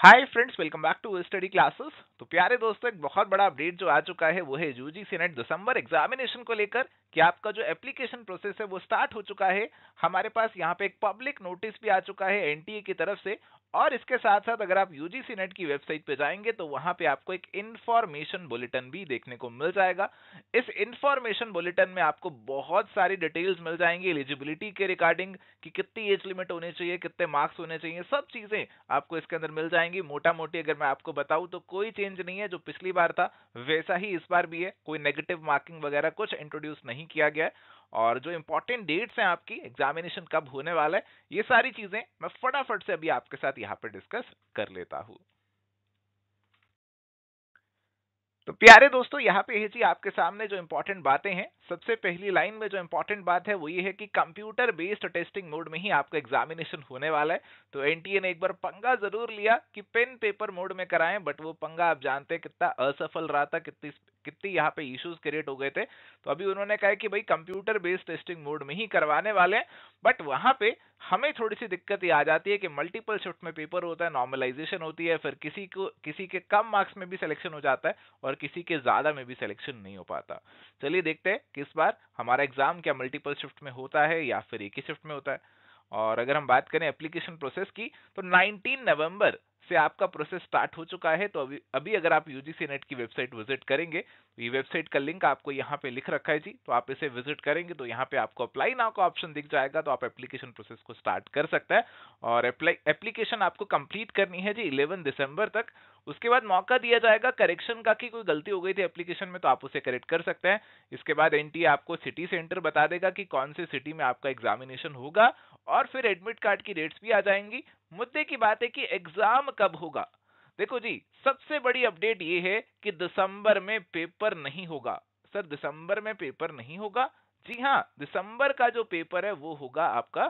hi friends welcome back to study classes तो प्यारे दोस्तों एक बहुत बड़ा अपडेट जो आ चुका है वो है यूजीसी नेट दिसंबर एग्जामिनेशन को लेकर कि आपका जो एप्लीकेशन प्रोसेस है वो स्टार्ट हो चुका है हमारे पास यहाँ पे एक पब्लिक नोटिस भी आ चुका है एनटीए की तरफ से और इसके साथ साथ अगर आप यूजीसी नेट e की वेबसाइट पे जाएंगे तो वहां पे आपको एक इन्फॉर्मेशन बुलेटिन भी देखने को मिल जाएगा इस इन्फॉर्मेशन बुलेटिन में आपको बहुत सारी डिटेल्स मिल जाएंगी एलिजिबिलिटी के रिगार्डिंग कि कितनी एज लिमिट होनी चाहिए कितने मार्क्स होने चाहिए सब चीजें आपको इसके अंदर मिल जाएंगी जाएंगी मोटा मोटी अगर मैं आपको बताऊं तो कोई चेंज नहीं है जो पिछली बार था वैसा ही इस बार भी है कोई नेगेटिव मार्किंग वगैरह कुछ इंट्रोड्यूस नहीं किया गया और जो इंपॉर्टेंट डेट्स हैं आपकी एग्जामिनेशन कब होने वाला है ये सारी चीजें मैं फटाफट से अभी आपके साथ यहाँ पर डिस्कस कर लेता हूँ तो प्यारे दोस्तों यहाँ पे है जी आपके सामने जो इंपॉर्टेंट बातें हैं सबसे पहली लाइन में जो इंपॉर्टेंट बात है वो ये है कि कंप्यूटर बेस्ड टेस्टिंग मोड में ही आपका एग्जामिनेशन होने वाला है तो एनटीए ने एक बार पंगा जरूर लिया कि पेन पेपर मोड में कराएं बट वो पंगा आप जानते हैं कितना असफल रहा था कितनी कितनी यहाँ पे इश्यूज क्रिएट हो गए थे तो अभी उन्होंने कहा कि भाई कंप्यूटर बेस्ड टेस्टिंग मोड में ही करवाने वाले हैं बट वहां पे हमें थोड़ी सी दिक्कत ये आ जाती है कि मल्टीपल शिफ्ट में पेपर होता है नॉर्मलाइजेशन होती है फिर किसी को किसी के कम मार्क्स में भी सिलेक्शन हो जाता है और किसी के ज्यादा में भी सिलेक्शन नहीं हो पाता चलिए देखते हैं किस बार हमारा एग्जाम क्या मल्टीपल शिफ्ट में होता है या फिर एक ही शिफ्ट में होता है और अगर हम बात करें एप्लीकेशन प्रोसेस की तो 19 नवंबर से आपका प्रोसेस स्टार्ट हो चुका है तो अभी अभी अगर आप यूजीसी नेट की वेबसाइट विजिट करेंगे तो ये वेबसाइट का लिंक आपको यहाँ पे लिख रखा है जी तो आप इसे विजिट करेंगे तो यहाँ पे आपको अप्लाई नाउ का ऑप्शन दिख जाएगा तो आप एप्लीकेशन प्रोसेस को स्टार्ट कर सकते हैं और एप्लीकेशन आपको कंप्लीट करनी है जी इलेवन दिसंबर तक उसके बाद मौका दिया जाएगा करेक्शन का कि कोई गलती हो गई थी एप्लीकेशन में तो आप उसे करेक्ट कर सकते हैं इसके बाद एनटीए आपको सिटी सेंटर बता देगा कि कौन से सिटी में आपका एग्जामिनेशन होगा और फिर एडमिट कार्ड की डेट्स भी आ जाएंगी मुद्दे की बात है कि एग्जाम कब होगा देखो जी सबसे बड़ी अपडेट ये है कि दिसंबर में पेपर नहीं होगा सर दिसंबर में पेपर नहीं होगा जी हाँ दिसंबर का जो पेपर है वो होगा आपका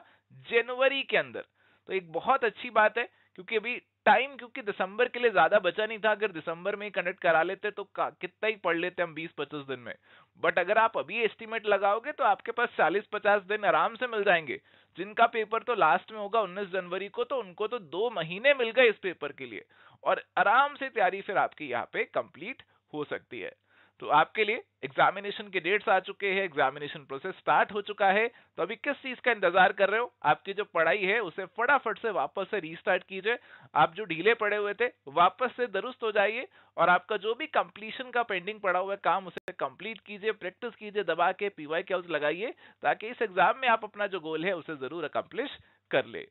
जनवरी के अंदर तो एक बहुत अच्छी बात है क्योंकि अभी टाइम क्योंकि दिसंबर के लिए ज्यादा बचा नहीं था अगर दिसंबर में ही कंडक्ट करा लेते तो कितना ही पढ़ लेते हम 20-25 दिन में बट अगर आप अभी एस्टिमेट लगाओगे तो आपके पास 40-50 दिन आराम से मिल जाएंगे जिनका पेपर तो लास्ट में होगा 19 जनवरी को तो उनको तो दो महीने मिल गए इस पेपर के लिए और आराम से तैयारी फिर आपकी यहाँ पे कंप्लीट हो सकती है तो आपके लिए एग्जामिनेशन के डेट्स आ चुके हैं एग्जामिनेशन प्रोसेस स्टार्ट हो चुका है तो अभी किस चीज का इंतजार कर रहे हो आपकी जो पढ़ाई है उसे फटाफट से वापस से रीस्टार्ट कीजिए आप जो ढीले पड़े हुए थे वापस से दुरुस्त हो जाइए और आपका जो भी कंप्लीशन का पेंडिंग पड़ा हुआ काम उसे कंप्लीट कीजिए प्रैक्टिस कीजिए दबा के पीवाई के लगाइए ताकि इस एग्जाम में आप अपना जो गोल है उसे जरूर अकम्प्लिश कर ले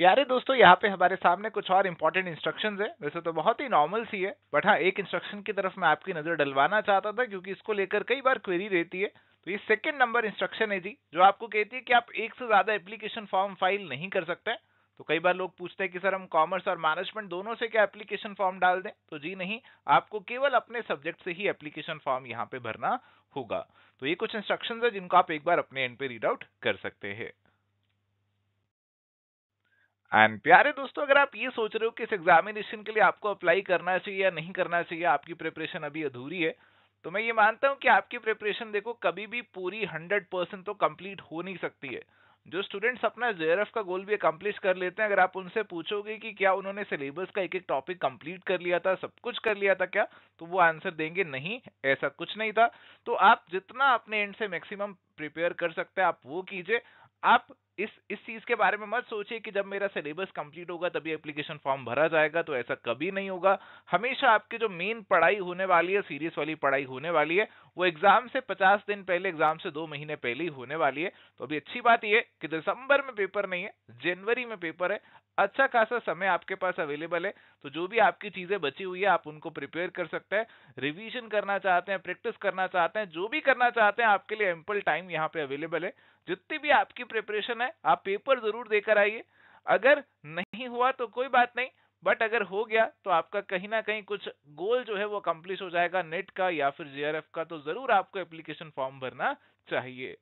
प्यारे दोस्तों यहाँ पे हमारे सामने कुछ और इम्पोर्टेंट इंस्ट्रक्शंस है वैसे तो बहुत ही नॉर्मल सी है बट हाँ एक इंस्ट्रक्शन की तरफ मैं आपकी नजर डलवाना चाहता था क्योंकि इसको लेकर कई बार क्वेरी रहती है तो ये सेकंड नंबर इंस्ट्रक्शन है जी जो आपको कहती है कि आप एक से ज्यादा एप्लीकेशन फॉर्म फाइल नहीं कर सकते तो कई बार लोग पूछते हैं कि सर हम कॉमर्स और मैनेजमेंट दोनों से क्या एप्लीकेशन फॉर्म डाल दें तो जी नहीं आपको केवल अपने सब्जेक्ट से ही एप्लीकेशन फॉर्म यहाँ पे भरना होगा तो ये कुछ इंस्ट्रक्शन है जिनको आप एक बार अपने एंड पे रीड आउट कर सकते हैं एंड प्यारे दोस्तों अगर आप ये सोच रहे हो कि इस एग्जामिनेशन के लिए आपको अप्लाई करना चाहिए या नहीं करना चाहिए आपकी प्रिपरेशन अभी अधूरी है तो मैं ये मानता हूँ कि आपकी प्रिपरेशन देखो कभी भी पूरी हंड्रेड परसेंट तो कंप्लीट हो नहीं सकती है जो स्टूडेंट्स अपना जे का गोल भी अकम्प्लिश कर लेते हैं अगर आप उनसे पूछोगे कि क्या उन्होंने सिलेबस का एक एक टॉपिक कंप्लीट कर लिया था सब कुछ कर लिया था क्या तो वो आंसर देंगे नहीं ऐसा कुछ नहीं था तो आप जितना अपने एंड से मैक्सिमम प्रिपेयर कर सकते हैं आप वो कीजिए आप इस इस चीज के बारे में मत सोचिए कि जब मेरा सिलेबस कंप्लीट होगा तभी एप्लीकेशन फॉर्म भरा जाएगा तो ऐसा कभी नहीं होगा हमेशा आपके जो मेन पढ़ाई होने वाली है सीरियस वाली पढ़ाई होने वाली है वो एग्जाम से 50 दिन पहले एग्जाम से दो महीने पहले ही होने वाली है तो अभी अच्छी बात यह कि दिसंबर में पेपर नहीं है जनवरी में पेपर है अच्छा खासा समय आपके पास अवेलेबल है तो जो भी आपकी चीजें बची हुई है आप उनको प्रिपेयर कर सकते हैं रिविजन करना चाहते हैं प्रैक्टिस करना चाहते हैं जो भी करना चाहते हैं आपके लिए एम्पल टाइम यहाँ पे अवेलेबल है जितनी भी आपकी प्रिपरेशन करना है आप पेपर जरूर देकर आइए अगर नहीं हुआ तो कोई बात नहीं बट अगर हो गया तो आपका कहीं ना कहीं कुछ गोल जो है वो कंप्लीट हो जाएगा नेट का या फिर जे का तो जरूर आपको एप्लीकेशन फॉर्म भरना चाहिए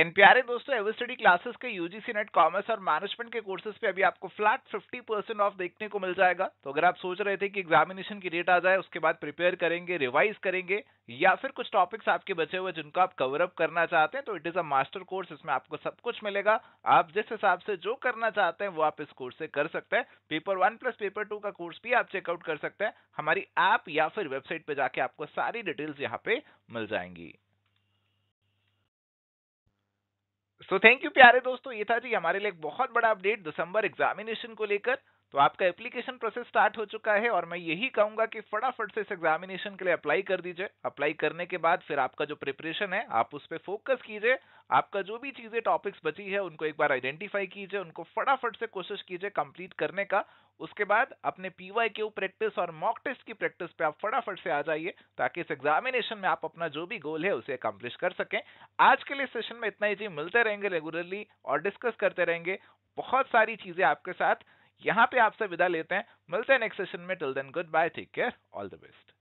एनपीआर दोस्तों एवर स्टडी क्लासेस के यूजीसी नेट कॉमर्स और मैनेजमेंट के कोर्सेज पे अभी आपको फ्लैट 50 परसेंट ऑफ देखने को मिल जाएगा तो अगर आप सोच रहे थे कि एग्जामिनेशन की डेट आ जाए उसके बाद प्रिपेयर करेंगे रिवाइज करेंगे या फिर कुछ टॉपिक्स आपके बचे हुए जिनको आप कवर अप करना चाहते हैं तो it is a master course इसमें आपको सब कुछ मिलेगा आप जिस हिसाब से जो करना चाहते हैं वो आप इस कोर्स से कर सकते हैं paper one plus paper two का कोर्स भी आप चेकआउट कर सकते हैं हमारी ऐप या फिर वेबसाइट पे जाके आपको सारी डिटेल्स यहाँ पे मिल जाएंगी सो थैंक यू प्यारे दोस्तों ये था जी हमारे लिए एक बहुत बड़ा अपडेट दिसंबर एग्जामिनेशन को लेकर तो आपका एप्लीकेशन प्रोसेस स्टार्ट हो चुका है और मैं यही कहूंगा कि फटाफट से इस एग्जामिनेशन के लिए अप्लाई कर दीजिए अप्लाई करने के बाद फिर आपका जो प्रिपरेशन है आप उस पर फोकस कीजिए आपका जो भी चीजें टॉपिक्स बची है उनको एक बार आइडेंटिफाई कीजिए उनको फटाफट से कोशिश कीजिए कंप्लीट करने का उसके बाद अपने पीवाई के प्रैक्टिस और मॉक टेस्ट की प्रैक्टिस पे आप फटाफट से आ जाइए ताकि इस एग्जामिनेशन में आप अपना जो भी गोल है उसे अकम्प्लिश कर सकें आज के लिए सेशन में इतना ही चीज मिलते रहेंगे रेगुलरली और डिस्कस करते रहेंगे बहुत सारी चीजें आपके साथ यहाँ पे आपसे विदा लेते हैं मिलते हैं नेक्स्ट सेशन में till then goodbye take care all the best